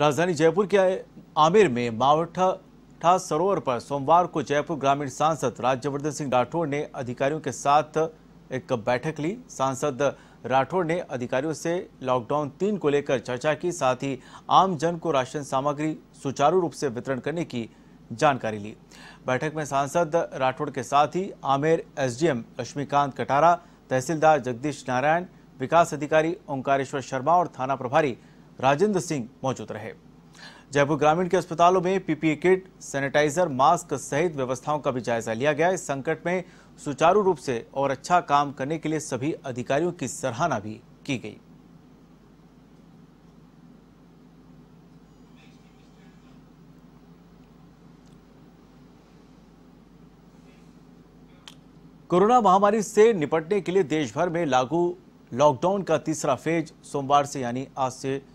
राजधानी जयपुर के आमिर में मावठा सरोवर पर सोमवार को जयपुर ग्रामीण सांसद राज्यवर्धन सिंह राठौड़ ने अधिकारियों के साथ एक बैठक ली सांसद राठौड़ ने अधिकारियों से लॉकडाउन तीन को लेकर चर्चा की साथ ही आम जन को राशन सामग्री सुचारू रूप से वितरण करने की जानकारी ली बैठक में सांसद राठौड़ के साथ ही आमेर एसडीएम लक्ष्मीकांत कटारा तहसीलदार जगदीश नारायण विकास अधिकारी ओंकारेश्वर शर्मा और थाना प्रभारी राजेंद्र सिंह मौजूद रहे जयपुर ग्रामीण के अस्पतालों में पीपीए किट सैनिटाइजर मास्क सहित व्यवस्थाओं का भी जायजा लिया गया इस संकट में सुचारू रूप से और अच्छा काम करने के लिए सभी अधिकारियों की सराहना भी की गई कोरोना महामारी से निपटने के लिए देश भर में लागू लॉकडाउन का तीसरा फेज सोमवार से यानी आज से